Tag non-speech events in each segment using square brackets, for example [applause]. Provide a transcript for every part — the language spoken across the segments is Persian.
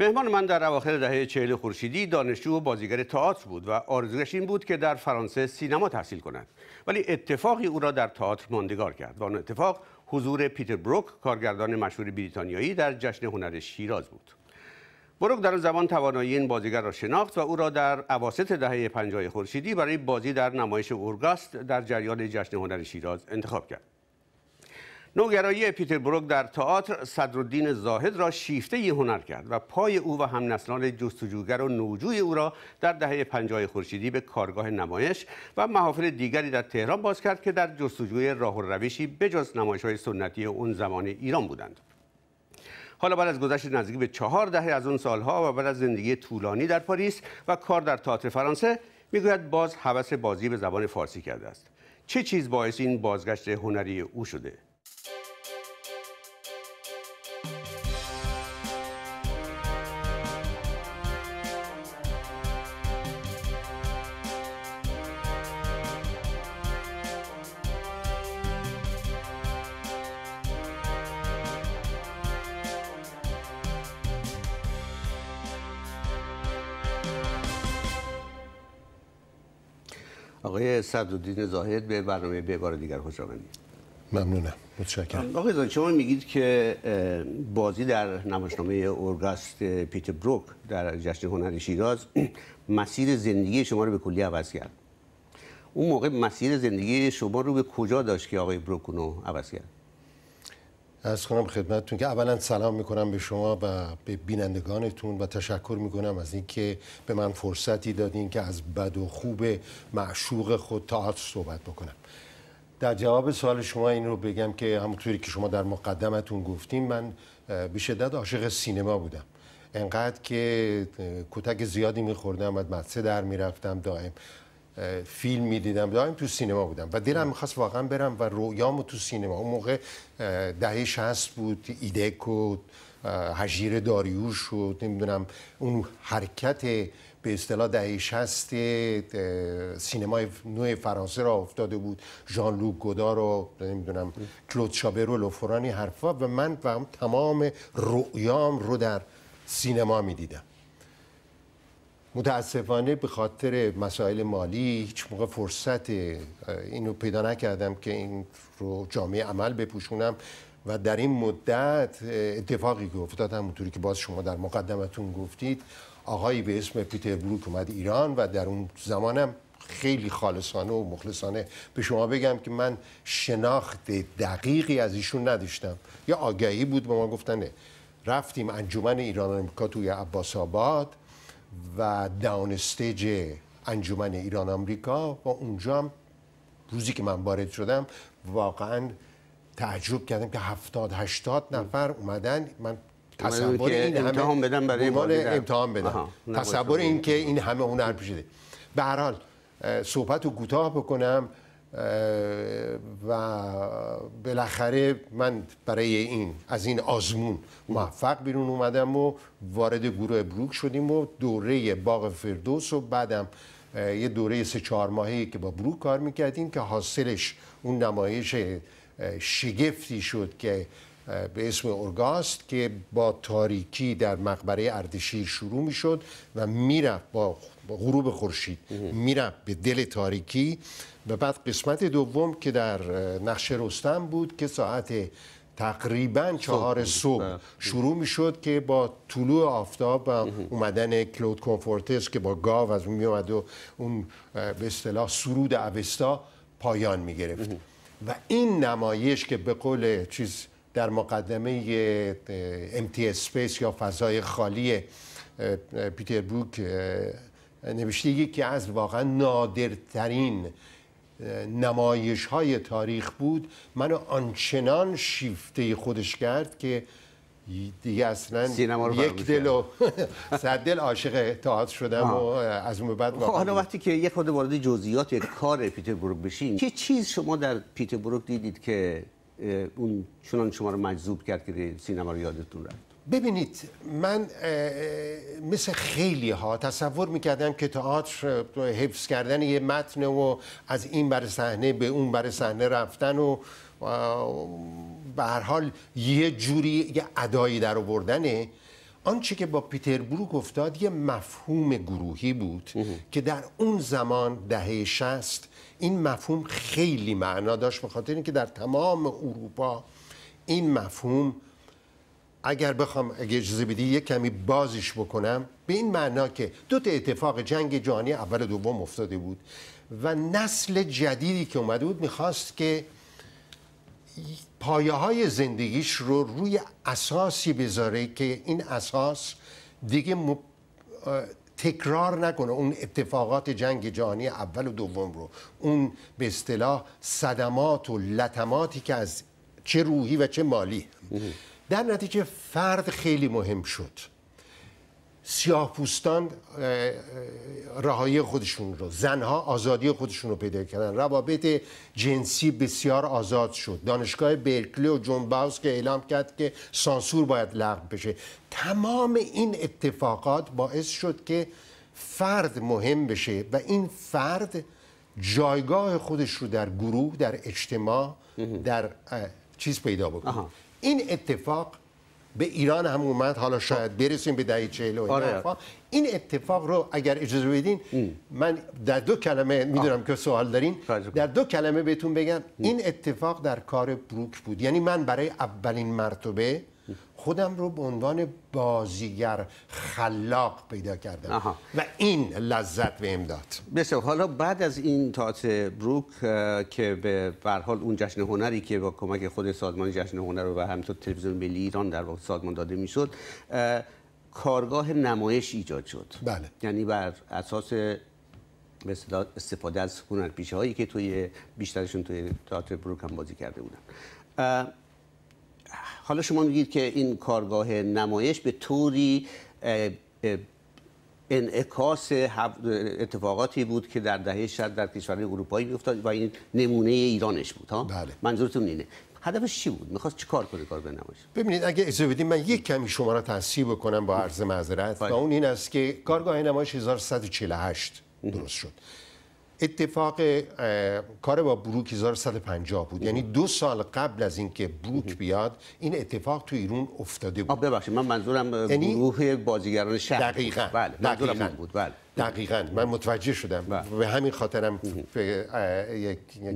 مهمان من در اواخر دهه چهل خورشیدی دانشجو و بازیگر تئاتر بود و آرزوش این بود که در فرانسه سینما تحصیل کند ولی اتفاقی او را در تئاتر ماندگار کرد و آن اتفاق حضور پیتر بروک کارگردان مشهور بریتانیایی در جشن هنر شیراز بود بروک در آن زمان توانایی این بازیگر را شناخت و او را در اواسط دهه 50 خورشیدی برای بازی در نمایش اورگاست در جریان جشن هنر شیراز انتخاب کرد نوگرایی پیتر بروک در تئاتر صدرالدین زاهد را شیفته یه هنر کرد و پای او و هم نسلان جستجوگر و نوجوی او را در دهه پنجاه خورشیدی به کارگاه نمایش و محافل دیگری در تهران باز کرد که در جستجوی راه و روشی بجز نمایش های سنتی اون زمان ایران بودند. حالا بعد از گذشت نزدیک به چهار دهه از اون سالها و بعد از زندگی طولانی در پاریس و کار در تئاتر فرانسه میگوید باز هوس بازی به زبان فارسی کرده است چه چیز باعث این بازگشت هنری او شده آقای صدرالدین زاهد به برنامه به بار دیگر خوش آمدید ممنونم متشکرم آقای زان شما میگید که بازی در نمایشنامه اورگاست پیتر بروک در جشن هنر شیراز مسیر زندگی شما رو به کلی عوض کرد اون موقع مسیر زندگی شما رو به کجا داشت که آقای بروک اونو عوض کرد از خانم خدمتتون که اولا سلام میکنم به شما و به بینندگانتون و تشکر میکنم از اینکه به من فرصتی دادین که از بد و خوب معشوق خود تا صحبت بکنم در جواب سوال شما این رو بگم که همونطوری که شما در مقدمتون گفتیم من به شدت عاشق سینما بودم انقدر که کتک زیادی میخوردم و مدسه در میرفتم دائم فیلم میدیدم دائم تو سینما بودم و دلم میخواست واقعا برم و رویامو تو سینما اون موقع دهه 60 بود ایدک و هجیر داریوش و نمیدونم اون حرکت به اصطلاح دهه 60 سینمای نوع فرانسه را افتاده بود ژان لوک گودار و نمیدونم کلود شابر و لوفرانی حرفا و من و تمام رؤیام رو در سینما میدیدم متاسفانه به خاطر مسائل مالی هیچ موقع فرصت اینو پیدا نکردم که این رو جامعه عمل بپوشونم و در این مدت اتفاقی که افتاد همونطوری که باز شما در مقدمتون گفتید آقایی به اسم پیتر بروک اومد ایران و در اون زمانم خیلی خالصانه و مخلصانه به شما بگم که من شناخت دقیقی از ایشون نداشتم یا آگاهی بود به ما گفتنه رفتیم انجمن ایران آمریکا توی عباس آباد و داون استیج انجمن ایران آمریکا و اونجا هم روزی که من وارد شدم واقعا تعجب کردم که هفتاد هشتاد نفر اومدن من تصور این همه امتحان بدن برای امتحان بدن تصور این که این همه هنر پیشیده به هر حال صحبت رو کوتاه بکنم و بالاخره من برای این از این آزمون موفق بیرون اومدم و وارد گروه بروک شدیم و دوره باغ فردوس و بعدم یه دوره سه چهار ماهی که با بروک کار میکردیم که حاصلش اون نمایش شگفتی شد که به اسم ارگاست که با تاریکی در مقبره اردشیر شروع می و میرفت با غروب خورشید میرفت به دل تاریکی و بعد قسمت دوم که در نقش رستم بود که ساعت تقریبا چهار صبح بله. شروع می که با طلوع آفتاب و اومدن کلود کنفورتس که با گاو از اون می و اون به اصطلاح سرود اوستا پایان می گرفت و این نمایش که به قول چیز در مقدمه امتی اسپیس یا فضای خالی پیتر بوک نوشته یکی از واقعا نادرترین نمایش های تاریخ بود منو آنچنان شیفته خودش کرد که دیگه اصلا یک دل و [laughs] صد دل عاشق تاعت شدم و از اون بعد خب، حالا وقتی که یک خود وارد جزئیات یک کار پیتر بروک بشین چه چیز شما در پیتر بروک دیدید که اون چنان شما رو مجذوب کرد که سینما رو یادتون رفت ببینید من مثل خیلی ها تصور میکردم که تئاتر حفظ کردن یه متن و از این بر صحنه به اون بر صحنه رفتن و به هر حال یه جوری یه ادایی در آوردنه آنچه که با پیتر بروک افتاد یه مفهوم گروهی بود که در اون زمان دهه شست این مفهوم خیلی معنا داشت به اینکه در تمام اروپا این مفهوم اگر بخوام اگه اجازه بدی یک کمی بازش بکنم به این معنا که دو تا اتفاق جنگ جهانی اول و دوم افتاده بود و نسل جدیدی که اومده بود میخواست که پایه های زندگیش رو روی اساسی بذاره که این اساس دیگه تکرار نکنه اون اتفاقات جنگ جهانی اول و دوم رو اون به اصطلاح صدمات و لطماتی که از چه روحی و چه مالی در نتیجه فرد خیلی مهم شد سیاه پوستان رهایی خودشون رو زنها آزادی خودشون رو پیدا کردن روابط جنسی بسیار آزاد شد دانشگاه برکلی و جنباوز که اعلام کرد که سانسور باید لغو بشه تمام این اتفاقات باعث شد که فرد مهم بشه و این فرد جایگاه خودش رو در گروه در اجتماع در چیز پیدا بکنه این اتفاق به ایران هم اومد حالا شاید برسیم به دهه و آره. خب، این اتفاق رو اگر اجازه بدین من در دو کلمه میدونم که سوال دارین در دو کلمه بهتون بگم این اتفاق در کار بروک بود یعنی من برای اولین مرتبه خودم رو به عنوان بازیگر خلاق پیدا کردم و این لذت به امداد بسیار حالا بعد از این تاعت بروک که به حال اون جشن هنری که با کمک خود سازمان جشن هنر و همینطور تلویزیون ملی ایران در واقع سازمان داده میشد کارگاه نمایش ایجاد شد بله یعنی بر اساس مثلا استفاده از هنرپیشه هایی که توی بیشترشون توی تئاتر بروک هم بازی کرده بودن حالا شما میگید که این کارگاه نمایش به طوری انعکاس اتفاقاتی بود که در دهه شد در کشورهای اروپایی میفتاد و این نمونه ایرانش بود ها بله. منظورتون اینه هدفش چی بود میخواست کار کنه کار به ببینید اگه اجازه بدید من یک کمی شما را تصحیح بکنم با عرض معذرت بله. و اون این است که کارگاه نمایش 1148 درست شد اتفاق کار با بروک 1150 بود یعنی دو سال قبل از اینکه بروک بیاد این اتفاق تو ایران افتاده بود ببخشید من منظورم یعنی گروه بازیگران شهر دقیقاً بله بود بله دقیقا من متوجه شدم بله. به همین خاطرم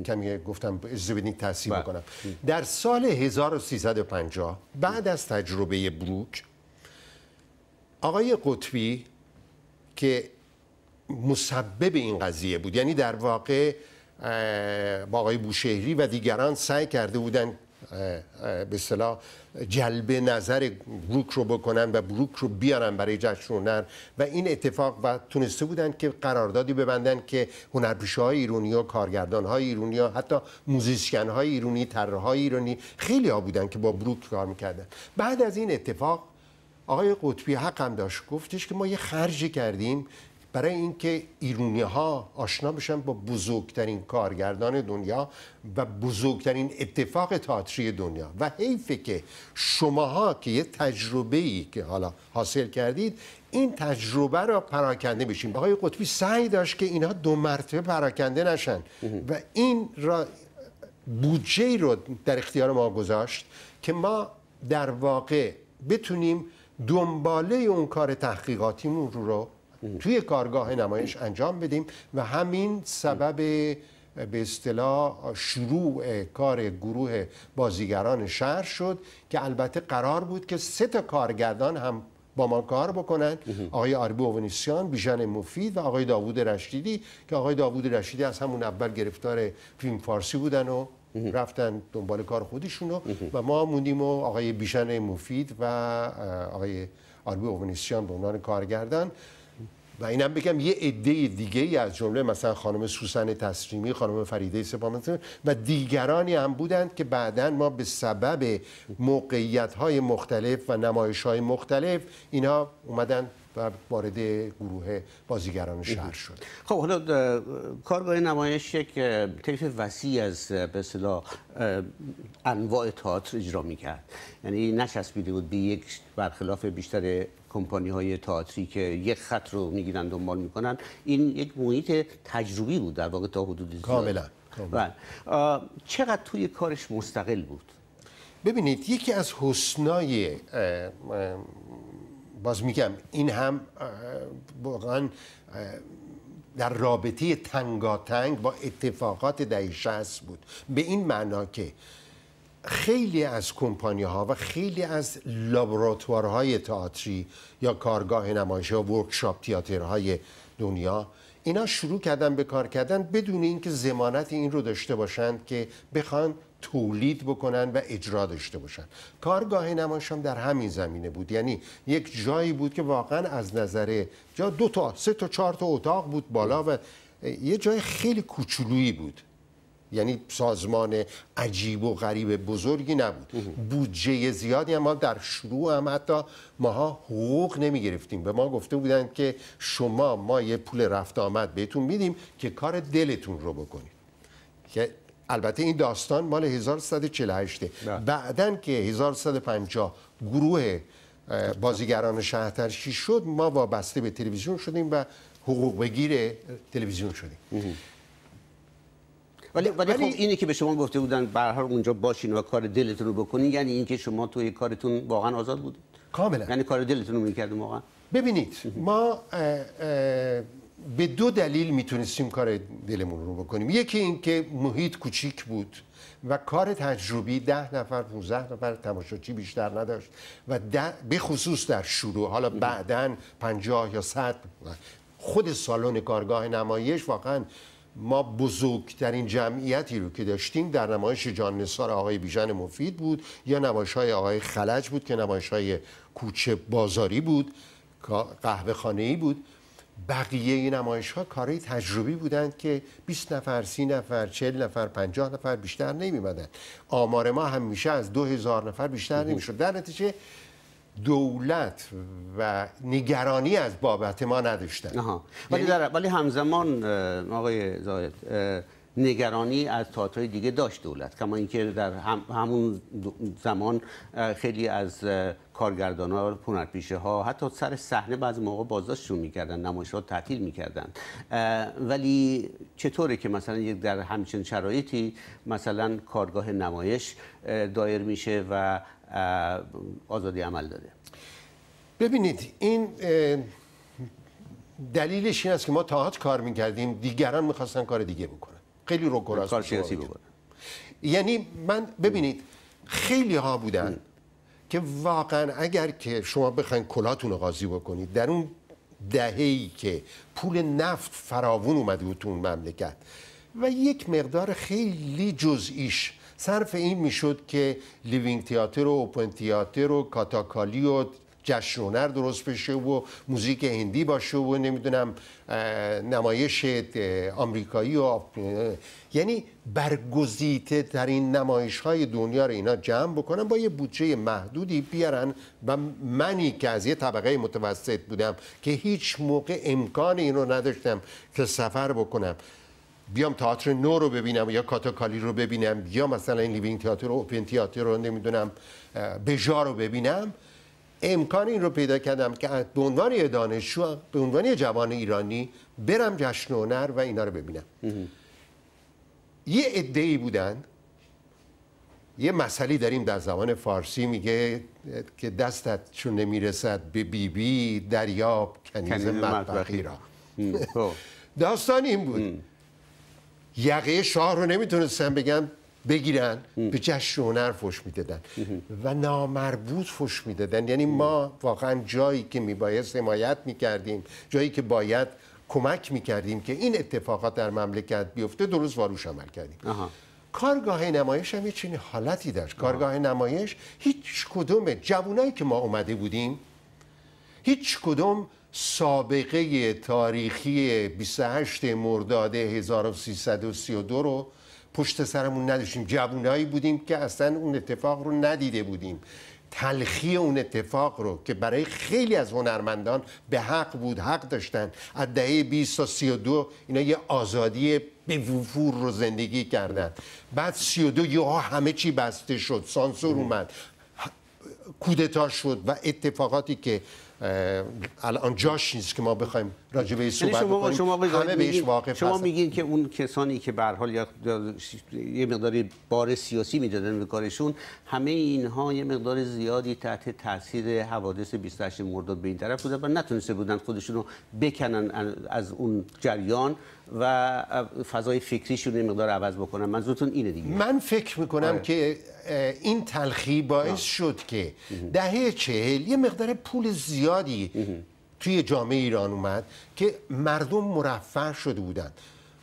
کمی گفتم اجازه بله. بدین بکنم در سال 1350 بعد از تجربه بروک آقای قطبی که مسبب این قضیه بود یعنی در واقع با آقای بوشهری و دیگران سعی کرده بودن به صلاح جلب نظر بروک رو بکنن و بروک رو بیارن برای جشن هنر و این اتفاق و تونسته بودن که قراردادی ببندن که هنرپیشه های ایرونی و کارگردان های ایرونی و حتی موزیسکن های ایرونی طرح های ایرونی خیلی ها بودن که با بروک کار میکردن بعد از این اتفاق آقای قطبی حق هم داشت گفتش که ما یه خرجی کردیم برای اینکه ایرونی ها آشنا بشن با بزرگترین کارگردان دنیا و بزرگترین اتفاق تئاتری دنیا و حیفه که شماها که یه تجربه ای که حالا حاصل کردید این تجربه را پراکنده بشین آقای قطبی سعی داشت که اینها دو مرتبه پراکنده نشن و این را بودجه رو در اختیار ما گذاشت که ما در واقع بتونیم دنباله اون کار تحقیقاتیمون رو توی کارگاه نمایش انجام بدیم و همین سبب به اصطلاح شروع کار گروه بازیگران شهر شد که البته قرار بود که سه تا کارگردان هم با ما کار بکنند آقای آربی اوونیسیان بیژن مفید و آقای داوود رشیدی که آقای داوود رشیدی از همون اول گرفتار فیلم فارسی بودن و رفتن دنبال کار خودشون و ما موندیم و آقای بیژن مفید و آقای آربی اوونیسیان به عنوان کارگردان و هم بگم یه عده دیگه ای از جمله مثلا خانم سوسن تسریمی، خانم فریده سپاهان و دیگرانی هم بودند که بعدا ما به سبب موقعیت های مختلف و نمایش های مختلف اینها اومدن و وارد گروه بازیگران شهر شد خب حالا کارگاه نمایش یک طیف وسیع از به صدا انواع تئاتر اجرا میکرد یعنی نچسبیده بود به یک برخلاف بیشتر کمپانی های تئاتری که یک خط رو میگیرن دنبال میکنن این یک محیط تجربی بود در واقع تا حدود کاملا بله. چقدر توی کارش مستقل بود ببینید یکی از حسنای باز میگم این هم واقعا در رابطه تنگاتنگ با اتفاقات دهه بود به این معنا که خیلی از کمپانی ها و خیلی از لابراتوارهای تئاتری یا کارگاه نمایش و ورکشاپ تئاترهای دنیا اینا شروع کردن به کار کردن بدون اینکه زمانت این رو داشته باشند که بخوان تولید بکنن و اجرا داشته باشن کارگاه نمایش هم در همین زمینه بود یعنی یک جایی بود که واقعا از نظر جا دو تا سه تا چهار تا اتاق بود بالا و یه جای خیلی کوچولویی بود یعنی سازمان عجیب و غریب بزرگی نبود بودجه زیادی هم ما در شروع هم حتی ماها حقوق نمی گرفتیم به ما گفته بودند که شما ما یه پول رفت آمد بهتون میدیم که کار دلتون رو بکنید که البته این داستان مال 1148 بله. بعدن که 1150 گروه بازیگران شهرترشی شد ما وابسته به تلویزیون شدیم و حقوق بگیر تلویزیون شدیم ولی ولی, خب اینی که به شما گفته بودن به هر اونجا باشین و کار دلتون رو بکنین یعنی اینکه شما توی کارتون واقعا آزاد بودید کاملا یعنی کار دلتون رو می‌کردید واقعا ببینید ما به دو دلیل میتونستیم کار دلمون رو بکنیم یکی اینکه محیط کوچیک بود و کار تجربی ده نفر 15 نفر تماشاچی بیشتر نداشت و به خصوص در شروع حالا بعدا 50 یا 100 خود سالن کارگاه نمایش واقعا ما بزرگترین جمعیتی رو که داشتیم در نمایش جان نسار آقای بیژن مفید بود یا نمایش های آقای خلج بود که نمایش های کوچه بازاری بود قهوه خانه بود بقیه نمایش ها کارهای تجربی بودند که 20 نفر 30 نفر 40 نفر 50 نفر بیشتر نمیمدن آمار ما همیشه از 2000 نفر بیشتر نمیشد در نتیجه دولت و نگرانی از بابت ما نداشتن ولی, یعنی در... ولی همزمان آقای زاید نگرانی از تاعتهای دیگه داشت دولت کما اینکه در همون زمان خیلی از کارگردان ها هنرپیشه ها حتی سر صحنه بعضی موقع بازداشتشون میکردن ها تعطیل میکردن ولی چطوره که مثلا یک در همچین شرایطی مثلا کارگاه نمایش دایر میشه و آزادی عمل داده ببینید این دلیلش این است که ما تاعت کار میکردیم دیگران میخواستن کار دیگه بکنن خیلی رو کار بکنن یعنی من ببینید خیلی ها بودن که واقعا اگر که شما بخواین کلاتون رو قاضی بکنید در اون دهه‌ای که پول نفت فراوون اومده بود تو اون مملکت و یک مقدار خیلی جزئیش صرف این میشد که لیوینگ تیاتر و اوپن تیاتر و کاتاکالی و جشنونر درست بشه و موزیک هندی باشه و نمیدونم نمایش آمریکایی و یعنی برگزیده این نمایش های دنیا رو اینا جمع بکنن با یه بودجه محدودی بیارن و منی که از یه طبقه متوسط بودم که هیچ موقع امکان این رو نداشتم که سفر بکنم بیام تئاتر نو رو ببینم یا کاتاکالی رو ببینم یا مثلا این لیوینگ تئاتر رو اوپن تئاتر رو نمیدونم رو ببینم امکان این رو پیدا کردم که به عنوان یه دانشجو به عنوان جوان ایرانی برم جشن و هنر و اینا رو ببینم یه ای بودن یه مسئله داریم در زبان فارسی میگه که دستت چون نمیرسد به بی بی دریاب کنیز مطبخی را خب. [laughs] داستان این بود یقه شاه رو نمیتونستن بگم بگیرن ام. به جشن هنر فش میدادن و نامربوط فش میدادن یعنی ما واقعا جایی که میبایست حمایت میکردیم جایی که باید کمک میکردیم که این اتفاقات در مملکت بیفته درست واروش عمل کردیم کارگاه نمایش هم یه چنین حالتی داشت کارگاه نمایش هیچ کدوم جوونایی که ما اومده بودیم هیچ کدوم سابقه تاریخی 28 مرداد 1332 رو پشت سرمون نداشتیم جوونهایی بودیم که اصلا اون اتفاق رو ندیده بودیم تلخی اون اتفاق رو که برای خیلی از هنرمندان به حق بود حق داشتن از دهه 20 تا 32 اینا یه آزادی به وفور رو زندگی کردن بعد 32 یه ها همه چی بسته شد سانسور اومد کودتا شد و اتفاقاتی که الان جاش نیست که ما بخوایم راجع به صحبت یعنی شما بکنیم شما بهش واقف شما میگین که اون کسانی که به حال یه مقداری بار سیاسی میدادن به کارشون همه اینها یه مقدار زیادی تحت تاثیر حوادث 28 مرداد به این طرف بودن و نتونسته بودن خودشون رو بکنن از اون جریان و فضای فکریشون یه مقدار عوض بکنن منظورتون اینه دیگه من فکر میکنم آره. که این تلخی باعث شد که دهه چهل یه مقدار پول زیادی توی جامعه ایران اومد که مردم مرفه شده بودند،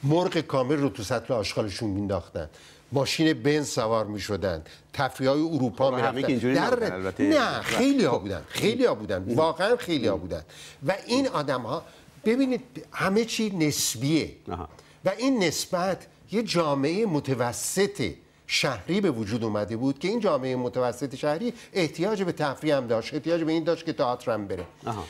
مرغ کامل رو تو سطل آشغالشون مینداختن ماشین بنز سوار می شدن تفریه های اروپا خب می در... نه بله. خیلی ها بودن خیلی ها بودن واقعا خیلی ها بودن و این آدم ها ببینید همه چی نسبیه و این نسبت یه جامعه متوسطه شهری به وجود اومده بود که این جامعه متوسط شهری احتیاج به تفریح هم داشت احتیاج به این داشت که تئاتر هم بره آها.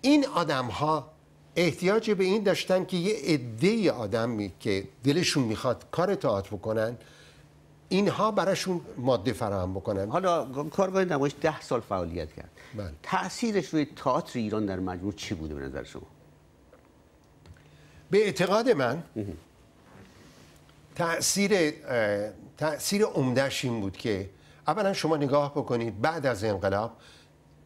این آدم ها احتیاج به این داشتن که یه عده آدمی که دلشون میخواد کار تئاتر بکنن اینها براشون ماده فراهم بکنن حالا کارگاه نمایش ده سال فعالیت کرد بله. تاثیرش روی تئاتر ایران در مجموع چی بوده به نظر شما به اعتقاد من تأثیر تاثیر عمدهش این بود که اولا شما نگاه بکنید بعد از انقلاب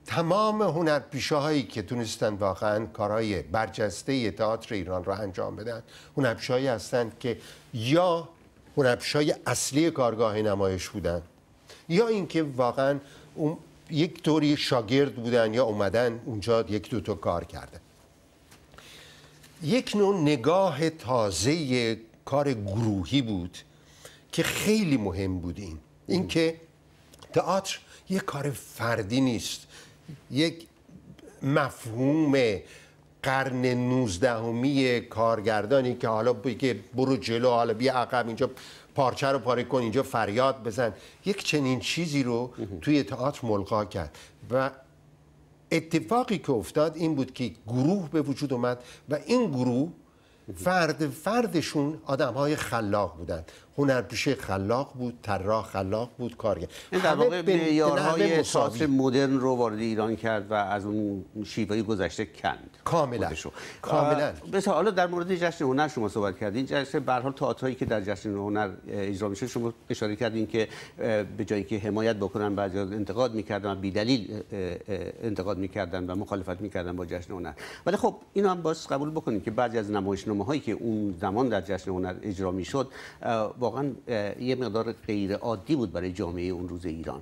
تمام هنرپیشه هایی که تونستن واقعا کارهای برجسته تئاتر ایران را انجام بدن هنرپیشه هایی هستند که یا هنرپیشه های اصلی کارگاه نمایش بودن یا اینکه واقعا اون یک طوری شاگرد بودن یا اومدن اونجا یک دو تا کار کرده یک نوع نگاه تازه کار گروهی بود که خیلی مهم بود این اینکه تئاتر یک کار فردی نیست یک مفهوم قرن نوزدهمی کارگردانی که حالا بگه برو جلو حالا بیا عقب اینجا پارچه رو پاره کن اینجا فریاد بزن یک چنین چیزی رو توی تئاتر ملقا کرد و اتفاقی که افتاد این بود که گروه به وجود اومد و این گروه فرد فردشون آدم های خلاق بودند هنرپیشه خلاق بود طراح خلاق بود کارگر این در واقع معیارهای اساس مدرن رو وارد ایران کرد و از اون شیوه گذشته کند کاملا کاملا مثلا حالا در مورد جشن هنر شما صحبت کردین جشن به حال که در جشن هنر اجرا میشه شما اشاره کردین که به جایی که حمایت بکنن بعضی انتقاد میکردن و دلیل انتقاد میکردن و مخالفت میکردن با جشن هنر ولی خب اینو هم باز قبول بکنیم که بعضی از نمایشنامه که اون زمان در جشن هنر اجرا میشد واقعا یه مقدار غیر عادی بود برای جامعه اون روز ایران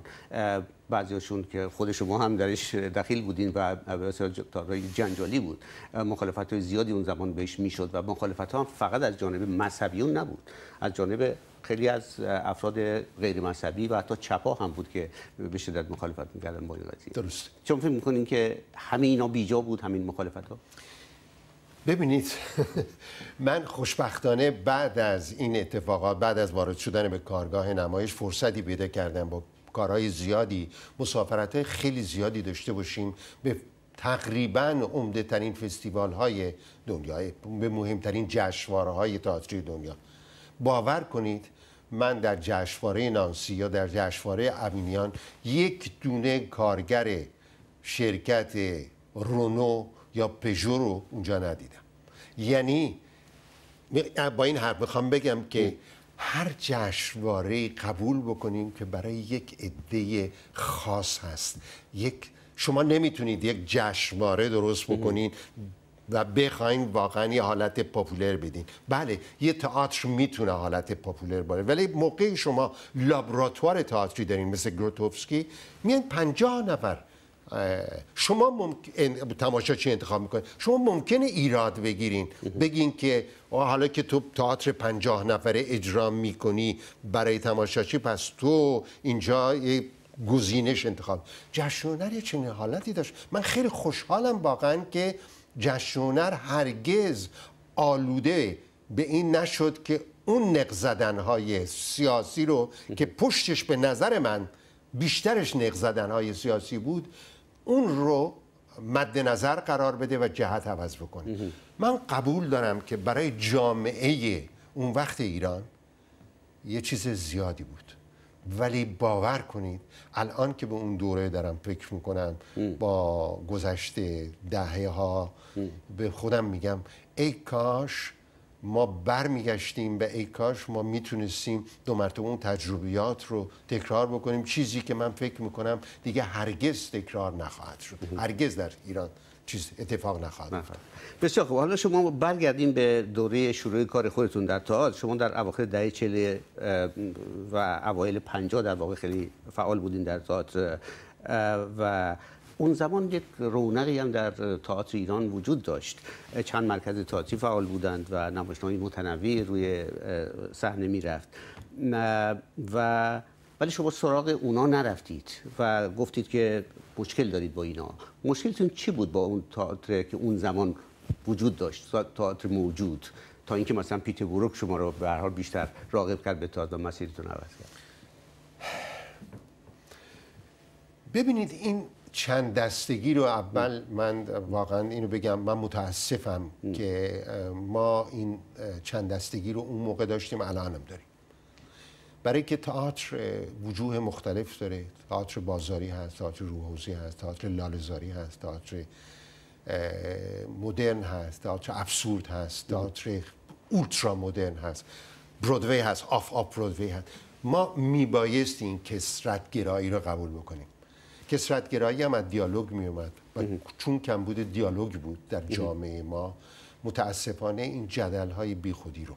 بعضیشون که خود شما هم درش دخیل بودین و بسیار جنجالی بود مخالفت های زیادی اون زمان بهش میشد و مخالفت ها فقط از جانب مذهبیون نبود از جانب خیلی از افراد غیر مذهبی و حتی چپا هم بود که به شدت مخالفت میکردن با این درست چون فکر میکنین که همه اینا بیجا بود همین مخالفت ببینید [laughs] من خوشبختانه بعد از این اتفاقات بعد از وارد شدن به کارگاه نمایش فرصتی پیدا کردم با کارهای زیادی مسافرت خیلی زیادی داشته باشیم به تقریبا عمده ترین فستیوال های دنیا به مهمترین جشنواره های تئاتری دنیا باور کنید من در جشنواره نانسی یا در جشنواره امینیان یک دونه کارگر شرکت رونو یا پژو رو اونجا ندیدم یعنی با این حرف میخوام بگم که هر جشنواره قبول بکنیم که برای یک عده خاص هست یک شما نمیتونید یک جشنواره درست بکنید و بخواین واقعا یه حالت پاپولر بدین بله یه تئاتر میتونه حالت پاپولر باشه. ولی موقعی شما لابراتوار تئاتری دارین مثل گروتوفسکی میان پنجاه نفر شما ممکن... تماشاچی انتخاب میکنید شما ممکنه ایراد بگیرین بگین که حالا که تو تئاتر پنجاه نفره اجرا میکنی برای تماشاچی پس تو اینجا یه گزینش انتخاب جشنونر یه چنین حالتی داشت من خیلی خوشحالم واقعا که جشنونر هرگز آلوده به این نشد که اون نق های سیاسی رو که پشتش به نظر من بیشترش نق های سیاسی بود اون رو مد نظر قرار بده و جهت عوض بکنه من قبول دارم که برای جامعه اون وقت ایران یه چیز زیادی بود ولی باور کنید الان که به اون دوره دارم فکر میکنم با گذشته دهه ها به خودم میگم ای کاش ما برمیگشتیم به ای کاش ما میتونستیم دو مرتبه اون تجربیات رو تکرار بکنیم چیزی که من فکر میکنم دیگه هرگز تکرار نخواهد شد هرگز در ایران چیز اتفاق نخواهد افتاد بسیار خوب حالا شما برگردیم به دوره شروع کار خودتون در تئاتر شما در اواخر دهه 40 و اوایل 50 در واقع خیلی فعال بودین در تئاتر و اون زمان یک رونقی هم در تئاتر ایران وجود داشت چند مرکز تئاتری فعال بودند و نمایشنامه متنوع روی صحنه میرفت و ولی شما سراغ اونا نرفتید و گفتید که مشکل دارید با اینا مشکلتون چی بود با اون تئاتر که اون زمان وجود داشت تئاتر موجود تا اینکه مثلا پیتر بروک شما رو به هر حال بیشتر راغب کرد به تئاتر مسیرتون عوض کرد ببینید این چند دستگی رو اول من واقعا اینو بگم من متاسفم که ما این چند دستگی رو اون موقع داشتیم الانم داریم برای که تئاتر وجوه مختلف داره تئاتر بازاری هست تئاتر روحوزی هست تئاتر لالزاری هست تئاتر مدرن هست تئاتر ابسورد هست تئاتر اولترا مدرن هست برودوی هست آف آف برودوی هست ما میبایستیم که گرایی رو قبول بکنیم کسرتگرایی هم از دیالوگ می اومد و چون بود دیالوگ بود در جامعه ما متاسفانه این جدل های بی خودی رو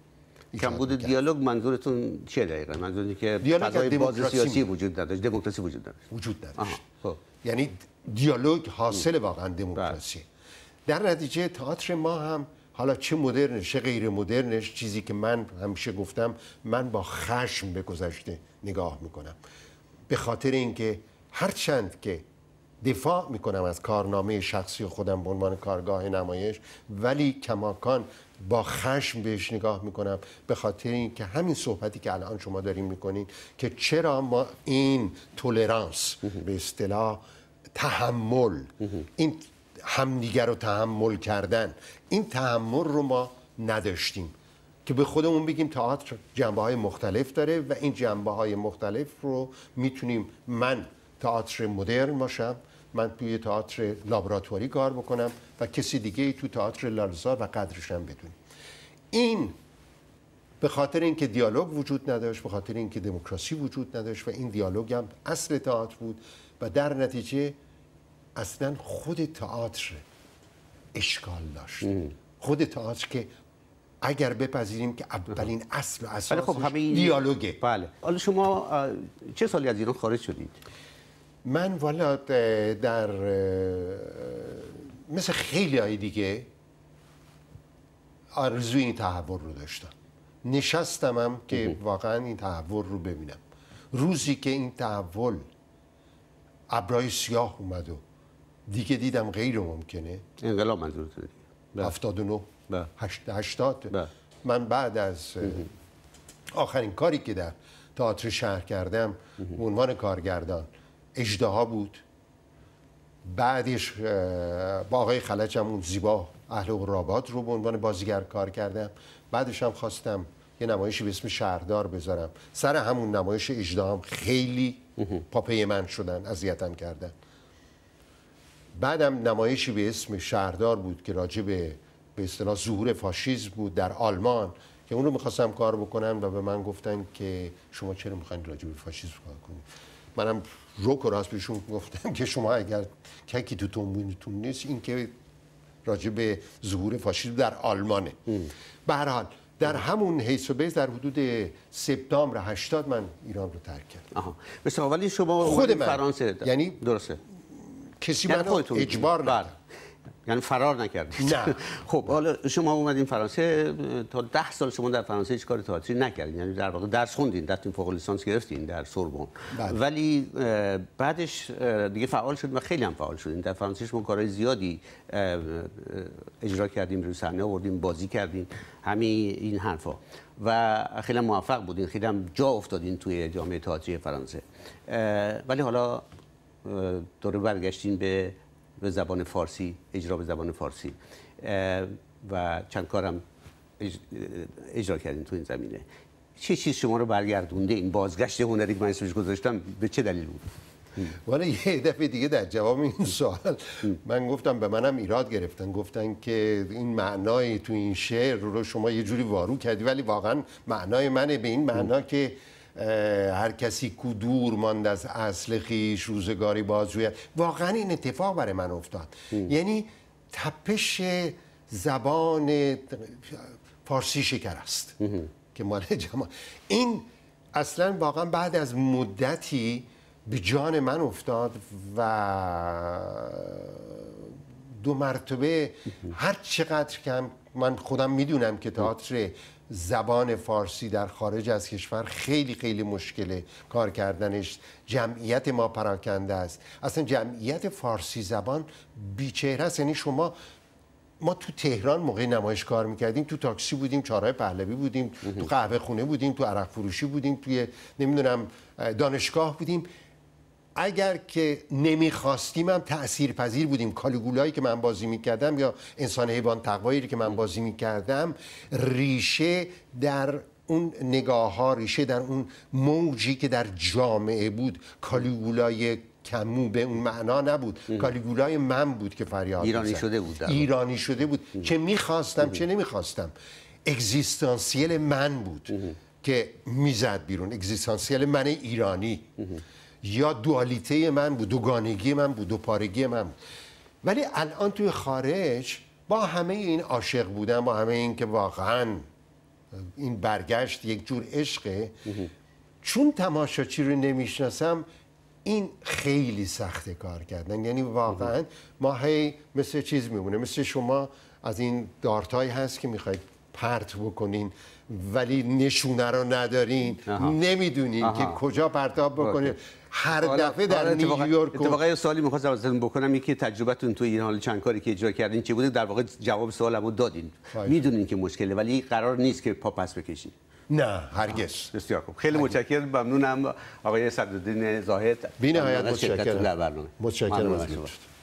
بود دیالوگ منظورتون چه دقیقا؟ منظوری که فضای باز سیاسی وجود نداشت دموکراسی وجود نداشت وجود نداشت خب. یعنی دیالوگ حاصل واقعا دموکراسی بله. در نتیجه تئاتر ما هم حالا چه مدرنش چه غیر مدرنش چیزی که من همیشه گفتم من با خشم به گذشته نگاه میکنم به خاطر اینکه هرچند که دفاع میکنم از کارنامه شخصی خودم به عنوان کارگاه نمایش ولی کماکان با خشم بهش نگاه میکنم به خاطر اینکه همین صحبتی که الان شما داریم میکنین که چرا ما این تولرانس به اصطلاح تحمل این همدیگر رو تحمل کردن این تحمل رو ما نداشتیم که به خودمون بگیم تئاتر جنبه های مختلف داره و این جنبه های مختلف رو میتونیم من تئاتر مدرن باشم من توی تئاتر لابراتوری کار بکنم و کسی دیگه ای تو تئاتر لالزار و قدرشم بدون این به خاطر اینکه دیالوگ وجود نداشت به خاطر اینکه دموکراسی وجود نداشت و این دیالوگ هم اصل تئاتر بود و در نتیجه اصلا خود تئاتر اشکال داشت خود تئاتر که اگر بپذیریم که اولین اصل و خب اساسش دیالوگه بله حالا شما چه سالی از ایران خارج شدید من والا در مثل خیلی های دیگه آرزوی این تحول رو داشتم نشستم هم که واقعا این تحول رو ببینم روزی که این تحول ابرای سیاه اومد و دیگه دیدم غیر ممکنه انقلاب منظورتونه دیگه 79 بله. 80 بله. بله. من بعد از آخرین کاری که در تئاتر شهر کردم عنوان کارگردان اجدها بود بعدش با آقای خلجم اون زیبا اهل رابات رو به عنوان بازیگر کار کردم بعدش هم خواستم یه نمایشی به اسم شهردار بذارم سر همون نمایش اجده هم خیلی پاپی من شدن اذیتم کردن بعدم نمایشی به اسم شهردار بود که راجع به به اصطلاح ظهور فاشیز بود در آلمان که اون رو میخواستم کار بکنم و به من گفتن که شما چرا میخواین راجع به فاشیسم کار کنید منم و راست بهشون گفتم که شما اگر ککی تو تنبونتون نیست این که راجع به ظهور فاشیسم در آلمانه به هر حال در همون حیث و بیز در حدود سپتامبر 80 من ایران رو ترک کردم آها مثلا ولی شما خود من فرانسه یعنی درسته کسی یعنی من اجبار بله. نکرد یعنی فرار نکردید نه [laughs] خب حالا شما اومدین فرانسه تا ده سال شما در فرانسه هیچ کار تئاتری نکردین یعنی در واقع درس خوندین تیم فوق لیسانس گرفتین در سوربن بله. ولی بعدش دیگه فعال شد و خیلی هم فعال شدین در فرانسه شما کارهای زیادی اجرا کردیم روی صحنه آوردیم بازی کردیم همین این حرفا و خیلی موفق بودین خیلی هم جا افتادین توی جامعه تئاتری فرانسه ولی حالا دوره برگشتین به به زبان فارسی اجرا به زبان فارسی و چند کارم اجرا کردیم تو این زمینه چه چیز شما رو برگردونده این بازگشت هنری که من اسمش گذاشتم به چه دلیل بود والا یه دفعه دیگه در جواب این [laughs] سوال من گفتم به منم ایراد گرفتن گفتن که این معنای تو این شعر رو شما یه جوری وارو کردی ولی واقعا معنای منه به این معنا که هر کسی کو دور ماند از اصل خیش روزگاری بازجوید واقعا این اتفاق برای من افتاد یعنی تپش زبان فارسی شکر است که مال جمع این اصلا واقعا بعد از مدتی به جان من افتاد و دو مرتبه هر چقدر کم من خودم میدونم که تئاتر زبان فارسی در خارج از کشور خیلی خیلی مشکله کار کردنش جمعیت ما پراکنده است اصلا جمعیت فارسی زبان بیچهره است یعنی شما ما تو تهران موقع نمایش کار میکردیم تو تاکسی بودیم چارهای پهلوی بودیم تو قهوه خونه بودیم تو عرق فروشی بودیم توی نمیدونم دانشگاه بودیم اگر که نمیخواستیم هم تأثیر پذیر بودیم کالیگولایی که من بازی میکردم یا انسان حیوان تقوایی که من بازی میکردم ریشه در اون نگاه ها ریشه در اون موجی که در جامعه بود کالیگولای کمو به اون معنا نبود کالیگولای من بود که فریاد ایرانی شده بود ایرانی شده بود ام. چه میخواستم چه نمیخواستم اگزیستانسیل من بود که میزد بیرون اگزیستانسیل من ایرانی یا دوالیته من بود دوگانگی من بود دوپارگی من بود ولی الان توی خارج با همه این عاشق بودن با همه این که واقعا این برگشت یک جور عشقه چون تماشاچی رو نمیشناسم این خیلی سخته کار کردن یعنی واقعا ما هی مثل چیز میمونه مثل شما از این دارتای هست که میخواید پرت بکنین ولی نشونه رو ندارین نمیدونین که کجا پرتاب بکنین هر دفعه در نیویورک اتفاقا یه سوالی می‌خواستم ازتون بکنم اینکه تجربتون تو حال چند کاری که اجرا کردین چی بوده در واقع جواب سوالمو دادین میدونین که مشکله ولی قرار نیست که پا پس بکشین نه هرگز بسیار خوب خیلی متشکرم ممنونم آقای صدرالدین زاهد بی نهایت متشکرم شما